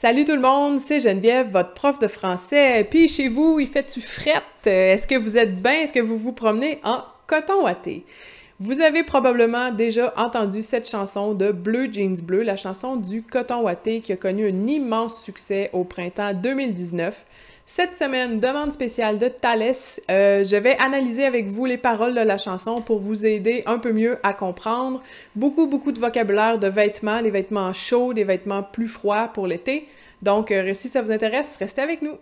Salut tout le monde, c'est Geneviève, votre prof de français. Puis chez vous, il fait-tu frette? Est-ce que vous êtes bien? Est-ce que vous vous promenez en coton ouaté? Vous avez probablement déjà entendu cette chanson de Blue Jeans Bleu, la chanson du coton ouaté qui a connu un immense succès au printemps 2019. Cette semaine, demande spéciale de Thalès. Euh, je vais analyser avec vous les paroles de la chanson pour vous aider un peu mieux à comprendre. Beaucoup, beaucoup de vocabulaire de vêtements, des vêtements chauds, des vêtements plus froids pour l'été. Donc, euh, si ça vous intéresse, restez avec nous.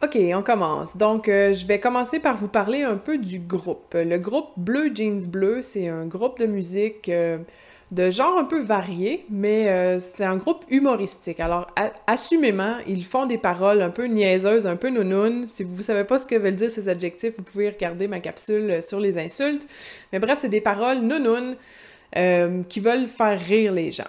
OK, on commence. Donc, euh, je vais commencer par vous parler un peu du groupe. Le groupe Bleu Jeans Bleu, c'est un groupe de musique de genre un peu varié, mais euh, c'est un groupe humoristique. Alors, assumément, ils font des paroles un peu niaiseuses, un peu nounounes. Si vous ne savez pas ce que veulent dire ces adjectifs, vous pouvez regarder ma capsule euh, sur les insultes. Mais bref, c'est des paroles nounounes euh, qui veulent faire rire les gens.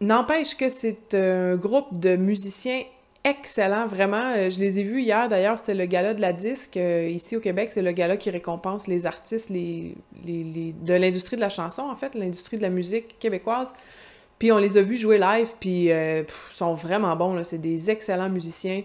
N'empêche que c'est un groupe de musiciens excellent, vraiment. Euh, je les ai vus hier, d'ailleurs, c'était le gala de la disque. Euh, ici au Québec, c'est le gala qui récompense les artistes les, de l'industrie de la chanson, en fait, l'industrie de la musique québécoise. Puis on les a vus jouer live, puis euh, ils sont vraiment bons. C'est des excellents musiciens.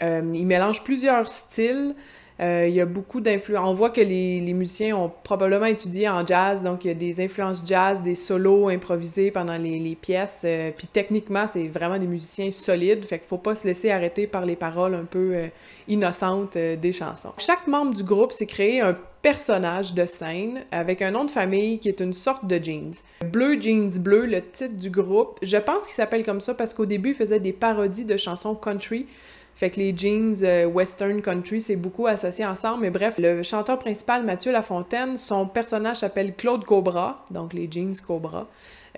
ils mélangent plusieurs styles. Euh, il y a beaucoup d'influences. On voit que les, musiciens ont probablement étudié en jazz, donc il y a des influences jazz, des solos improvisés pendant les, pièces. Euh, puis techniquement, c'est vraiment des musiciens solides, fait qu'il faut pas se laisser arrêter par les paroles un peu euh, innocentes des chansons. Chaque membre du groupe s'est créé un personnage de scène avec un nom de famille qui est une sorte de jeans. Bleu Jeans Bleu, le titre du groupe, je pense qu'il s'appelle comme ça parce qu'au début, il faisait des parodies de chansons country. Fait que les jeans euh, western country, c'est beaucoup associé ensemble. Mais bref, le chanteur principal, Mathieu Lafontaine, son personnage s'appelle Claude Cobra, donc les jeans Cobra.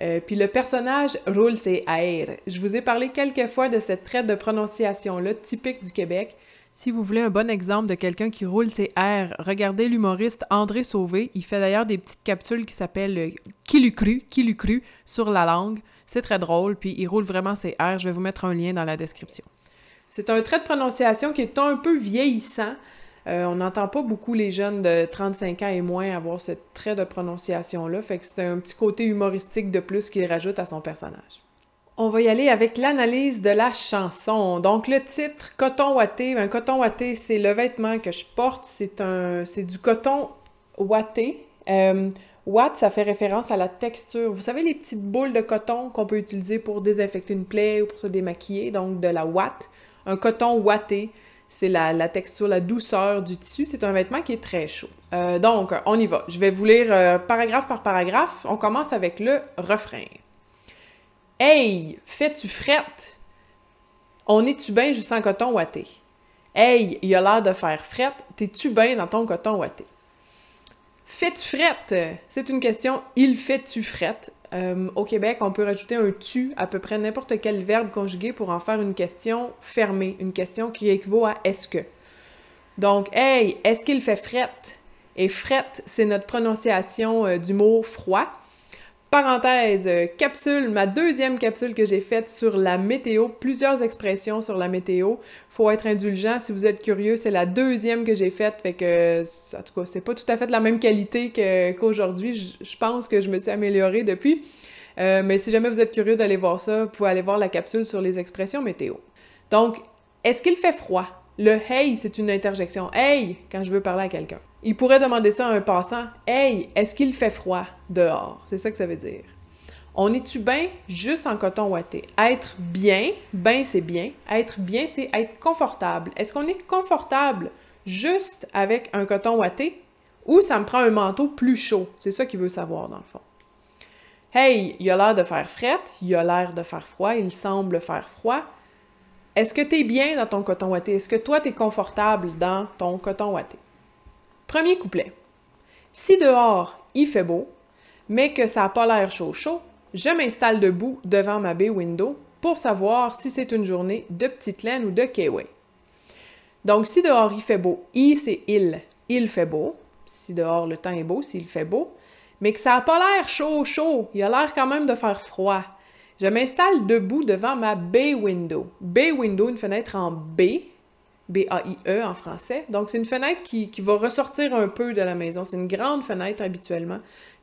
Euh, puis le personnage roule ses airs. Je vous ai parlé quelques fois de cette traite de prononciation-là, typique du Québec. Si vous voulez un bon exemple de quelqu'un qui roule ses airs, regardez l'humoriste André Sauvé. Il fait d'ailleurs des petites capsules qui s'appellent euh, Qui l'eût cru, qui l'eût cru sur la langue. C'est très drôle, puis il roule vraiment ses airs. Je vais vous mettre un lien dans la description. C'est un trait de prononciation qui est un peu vieillissant. Euh, on n'entend pas beaucoup les jeunes de 35 ans et moins avoir ce trait de prononciation-là, fait que c'est un petit côté humoristique de plus qu'il rajoute à son personnage. On va y aller avec l'analyse de la chanson. Donc le titre Coton ouaté, un ben, coton ouaté, c'est le vêtement que je porte, c'est du coton watté. watt, euh, ça fait référence à la texture. Vous savez les petites boules de coton qu'on peut utiliser pour désinfecter une plaie ou pour se démaquiller, donc de la watt. Un coton ouaté, c'est la, texture, la douceur du tissu. C'est un vêtement qui est très chaud. Euh, donc, on y va. Je vais vous lire euh, paragraphe par paragraphe. On commence avec le refrain. Hey, fais-tu frette? On est-tu bien juste en coton ouaté? Hey, il a l'air de faire frette. T'es-tu bien dans ton coton ouaté? Fais-tu frette? C'est une question. Il fait-tu frette? Euh, au Québec, on peut rajouter un tu à peu près n'importe quel verbe conjugué pour en faire une question fermée, une question qui équivaut à est-ce que. Donc, hey, est-ce qu'il fait frette? Et frette, c'est notre prononciation euh, du mot froid. Parenthèse, euh, capsule, ma deuxième capsule que j'ai faite sur la météo, plusieurs expressions sur la météo. Faut être indulgent, si vous êtes curieux, c'est la deuxième que j'ai faite, fait que, en tout cas, c'est pas tout à fait de la même qualité qu'aujourd'hui. je pense que je me suis améliorée depuis. Euh, mais si jamais vous êtes curieux d'aller voir ça, vous pouvez aller voir la capsule sur les expressions météo. Donc, est-ce qu'il fait froid? Le hey, c'est une interjection. Hey, quand je veux parler à quelqu'un. Il pourrait demander ça à un passant. Hey, est-ce qu'il fait froid dehors? C'est ça que ça veut dire. On est-tu bien juste en coton ouaté? Être bien, bien c'est bien. Être bien c'est être confortable. Est-ce qu'on est confortable juste avec un coton ouaté ou ça me prend un manteau plus chaud? C'est ça qu'il veut savoir dans le fond. Hey, il a l'air de faire fret, il a l'air de faire froid, il semble faire froid, est-ce que tu es bien dans ton coton ouaté? Est-ce que toi, tu es confortable dans ton coton ouaté? Premier couplet. Si dehors, il fait beau, mais que ça n'a pas l'air chaud chaud, je m'installe debout devant ma baie window pour savoir si c'est une journée de petite laine ou de kiwi. Donc, si dehors il fait beau, il c'est il, il fait beau. Si dehors le temps est beau, s'il fait beau, mais que ça n'a pas l'air chaud, chaud, il a l'air quand même de faire froid. Je m'installe debout devant ma bay window. Bay window, une fenêtre en B, B-A-I-E en français. Donc, c'est une fenêtre qui, va ressortir un peu de la maison. C'est une grande fenêtre habituellement,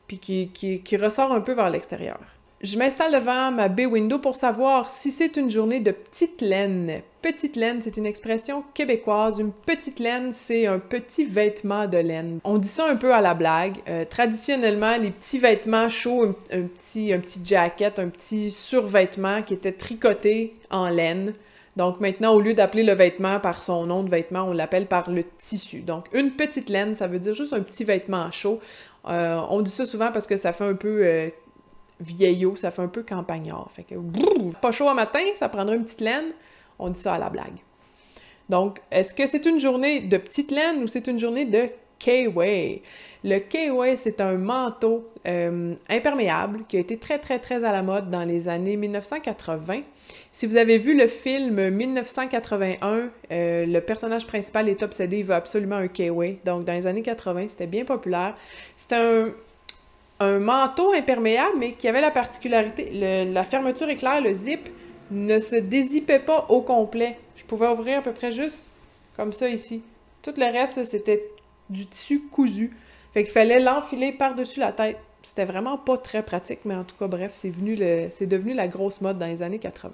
puis qui ressort un peu vers l'extérieur. Je m'installe devant ma baie window pour savoir si c'est une journée de petite laine. Petite laine, c'est une expression québécoise. Une petite laine, c'est un petit vêtement de laine. On dit ça un peu à la blague. Euh, traditionnellement, les petits vêtements chauds, un, petit, un petit jacket, un petit survêtement qui était tricoté en laine. Donc maintenant, au lieu d'appeler le vêtement par son nom de vêtement, on l'appelle par le tissu. Donc une petite laine, ça veut dire juste un petit vêtement chaud. Euh, on dit ça souvent parce que ça fait un peu euh, vieillot, ça fait un peu campagnard. Fait que pas chaud au matin, ça prendra une petite laine. On dit ça à la blague. Donc, est-ce que c'est une journée de petite laine ou c'est une journée de K-Way? Le K-Way, c'est un manteau euh, imperméable qui a été très, très, très à la mode dans les années 1980. Si vous avez vu le film 1981, euh, le personnage principal est obsédé, il veut absolument un K-Way. Donc, dans les années 80, c'était bien populaire. C'était un, un manteau imperméable, mais qui avait la particularité, la fermeture éclair, le zip, ne se dézipait pas au complet. Je pouvais ouvrir à peu près juste comme ça ici. Tout le reste, c'était du tissu cousu. Fait qu'il fallait l'enfiler par-dessus la tête. C'était vraiment pas très pratique, mais en tout cas, bref, c'est venu c'est devenu la grosse mode dans les années 80.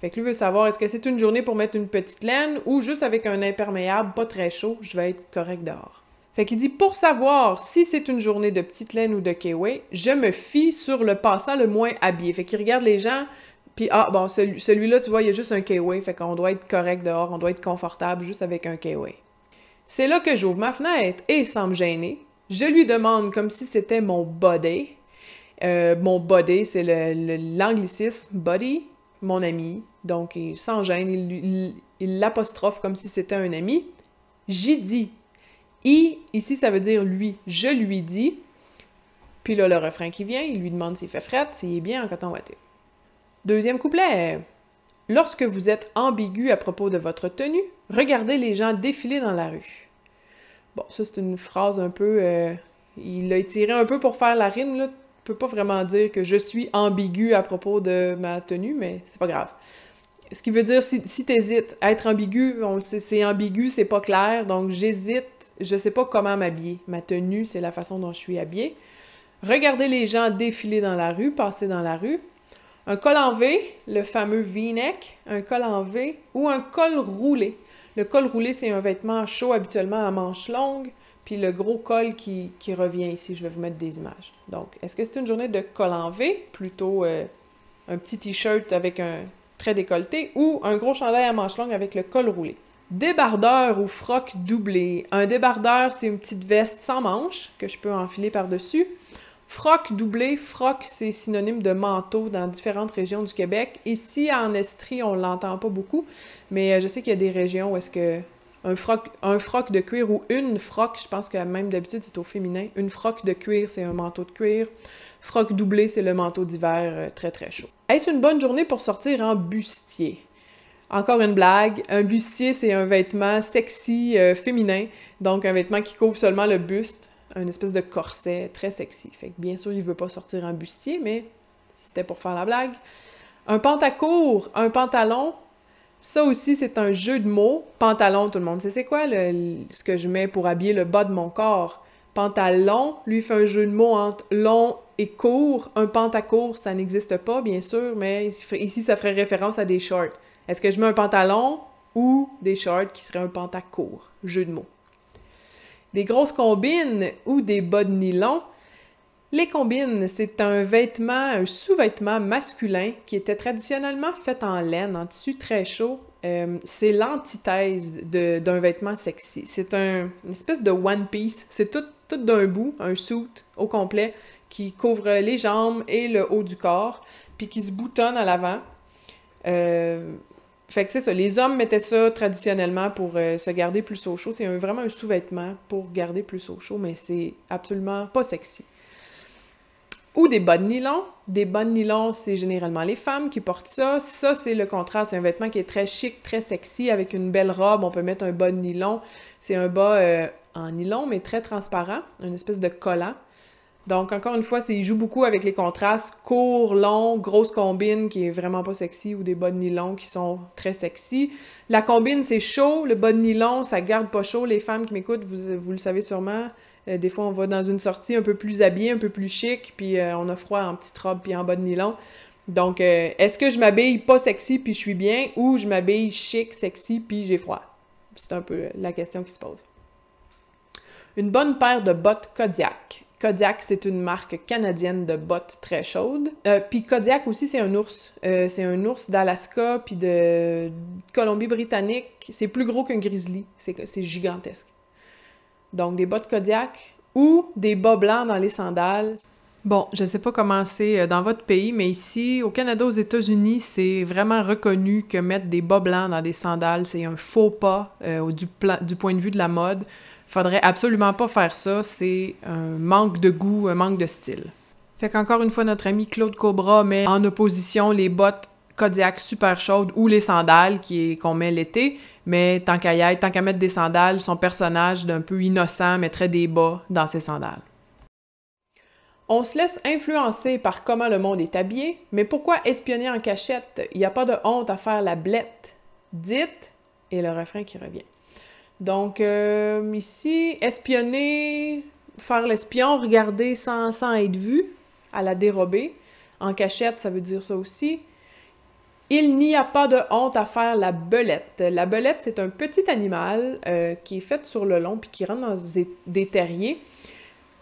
Fait que lui veut savoir, est-ce que c'est une journée pour mettre une petite laine ou juste avec un imperméable pas très chaud, je vais être correct dehors. Fait qu'il dit pour savoir si c'est une journée de petite laine ou de kiwi, je me fie sur le passant le moins habillé. Fait qu'il regarde les gens, puis ah bon, celui, là tu vois, il y a juste un kiwi, fait qu'on doit être correct dehors, on doit être confortable juste avec un kiwi. C'est là que j'ouvre ma fenêtre et sans me gêner, je lui demande comme si c'était mon body. Euh, mon body, c'est le, l'anglicisme body, mon ami. Donc, sans gêne, il, l'apostrophe comme si c'était un ami. J'y dis I, ici, ça veut dire lui. Je lui dis. Puis là, le refrain qui vient, il lui demande s'il fait frette, s'il est bien en coton ouaté. Deuxième couplet. Lorsque vous êtes ambigu à propos de votre tenue, regardez les gens défiler dans la rue. Bon, ça, c'est une phrase un peu. Euh, il l'a étiré un peu pour faire la rime, là. peut pas vraiment dire que je suis ambigu à propos de ma tenue, mais c'est pas grave. Ce qui veut dire, si, si t'hésites, être ambigu, on le sait, c'est ambigu, c'est pas clair, donc j'hésite, je sais pas comment m'habiller. Ma tenue, c'est la façon dont je suis habillée. Regardez les gens défiler dans la rue, passer dans la rue. Un col en V, le fameux V-neck, un col en V ou un col roulé. Le col roulé, c'est un vêtement chaud habituellement à manches longues, puis le gros col qui, revient ici. Je vais vous mettre des images. Donc, est-ce que c'est une journée de col en V, plutôt euh, un petit t-shirt avec un très décolleté, ou un gros chandail à manches longues avec le col roulé. Débardeur ou froc doublé. Un débardeur, c'est une petite veste sans manches que je peux enfiler par-dessus. Froc doublé, froc, c'est synonyme de manteau dans différentes régions du Québec. Ici, en Estrie, on l'entend pas beaucoup, mais euh, je sais qu'il y a des régions où est-ce que un froc, un de cuir ou une froc, je pense que même d'habitude c'est au féminin, une froc de cuir c'est un manteau de cuir, froc doublé c'est le manteau d'hiver euh, très très chaud. Est-ce une bonne journée pour sortir en bustier? Encore une blague, un bustier c'est un vêtement sexy euh, féminin, donc un vêtement qui couvre seulement le buste, un espèce de corset très sexy. Fait que bien sûr il veut pas sortir en bustier, mais c'était pour faire la blague. Un pantacourt, un pantalon, ça aussi, c'est un jeu de mots. Pantalon, tout le monde sait c'est quoi ce que je mets pour habiller le bas de mon corps. Pantalon, lui, fait un jeu de mots entre long et court. Un pantacourt, ça n'existe pas, bien sûr, mais ici, ça ferait référence à des shorts. Est-ce que je mets un pantalon ou des shorts qui seraient un pantacourt? Jeu de mots. Des grosses combines ou des bas de nylon, les combines, c'est un vêtement, un sous-vêtement masculin qui était traditionnellement fait en laine, en tissu très chaud. Euh, c'est l'antithèse d'un vêtement sexy. C'est une espèce de one piece. C'est tout, d'un bout, un suit au complet qui couvre les jambes et le haut du corps, puis qui se boutonne à l'avant. Euh, fait que c'est ça. Les hommes mettaient ça traditionnellement pour euh, se garder plus au chaud. C'est vraiment un sous-vêtement pour garder plus au chaud, mais c'est absolument pas sexy ou des bas de nylon. Des bas de nylon, c'est généralement les femmes qui portent ça. Ça, c'est le contraste. C'est un vêtement qui est très chic, très sexy, avec une belle robe. On peut mettre un bas de nylon. C'est un bas euh, en nylon, mais très transparent, une espèce de collant. Donc, encore une fois, il joue beaucoup avec les contrastes courts, long, grosse combine qui est vraiment pas sexy ou des bas de nylon qui sont très sexy. La combine, c'est chaud. Le bas de nylon, ça garde pas chaud. Les femmes qui m'écoutent, vous le savez sûrement, euh, des fois, on va dans une sortie un peu plus habillée, un peu plus chic, puis euh, on a froid en petite robe puis en bas de nylon. Donc, euh, est-ce que je m'habille pas sexy puis je suis bien, ou je m'habille chic, sexy puis j'ai froid? C'est un peu la question qui se pose. Une bonne paire de bottes Kodiak. Kodiak, c'est une marque canadienne de bottes très chaudes. puis Kodiak aussi, c'est un ours. c'est un ours d'Alaska, puis de Colombie-Britannique. C'est plus gros qu'un grizzly. C'est gigantesque donc des bottes Kodiak ou des bas blancs dans les sandales. Bon, je ne sais pas comment c'est euh, dans votre pays, mais ici, au Canada, aux États-Unis, c'est vraiment reconnu que mettre des bas blancs dans des sandales, c'est un faux pas euh, du, du point de vue de la mode. Faudrait absolument pas faire ça, c'est un manque de goût, un manque de style. Fait qu'encore une fois, notre ami Claude Cobra met en opposition les bottes Kodiak super chaude ou les sandales qui qu'on met l'été, mais tant qu'à y être, tant qu'à mettre des sandales, son personnage d'un peu innocent mettrait des bas dans ses sandales. On se laisse influencer par comment le monde est habillé, mais pourquoi espionner en cachette? Il n'y a pas de honte à faire la blette. Dites, et le refrain qui revient. Donc euh, ici, espionner, faire l'espion, regarder sans, sans être vu, à la dérobée. En cachette, ça veut dire ça aussi. Il n'y a pas de honte à faire la belette. La belette, c'est un petit animal euh, qui est fait sur le long puis qui rentre dans des, terriers.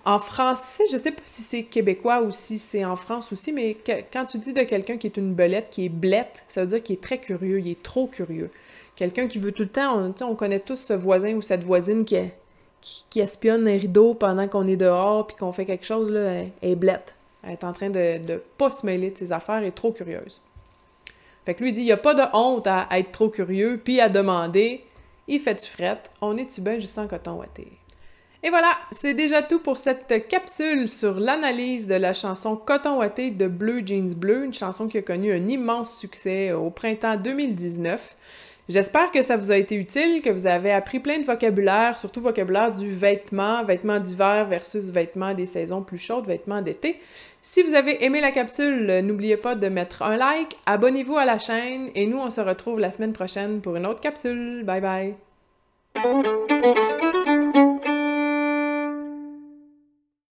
En français, je sais pas si c'est québécois ou si c'est en France aussi, mais quand tu dis de quelqu'un qui est une belette, qui est blette, ça veut dire qu'il est très curieux, il est trop curieux. Quelqu'un qui veut tout le temps, on, on connaît tous ce voisin ou cette voisine qui, qui, espionne les rideaux pendant qu'on est dehors puis qu'on fait quelque chose, là, elle, est blette. Elle est en train de ne pas se mêler de ses affaires, et est trop curieuse. Fait lui, dit, il n'y a pas de honte à, être trop curieux, puis à demander. Il fait du fret. On est-tu bien juste en coton ouaté? Et voilà, c'est déjà tout pour cette capsule sur l'analyse de la chanson Coton ouaté» de Blue Jeans Bleu, une chanson qui a connu un immense succès au printemps 2019. J'espère que ça vous a été utile, que vous avez appris plein de vocabulaire, surtout vocabulaire du vêtement, vêtements d'hiver versus vêtements des saisons plus chaudes, vêtements d'été. Si vous avez aimé la capsule, euh, n'oubliez pas de mettre un like, abonnez-vous à la chaîne et nous, on se retrouve la semaine prochaine pour une autre capsule. Bye bye!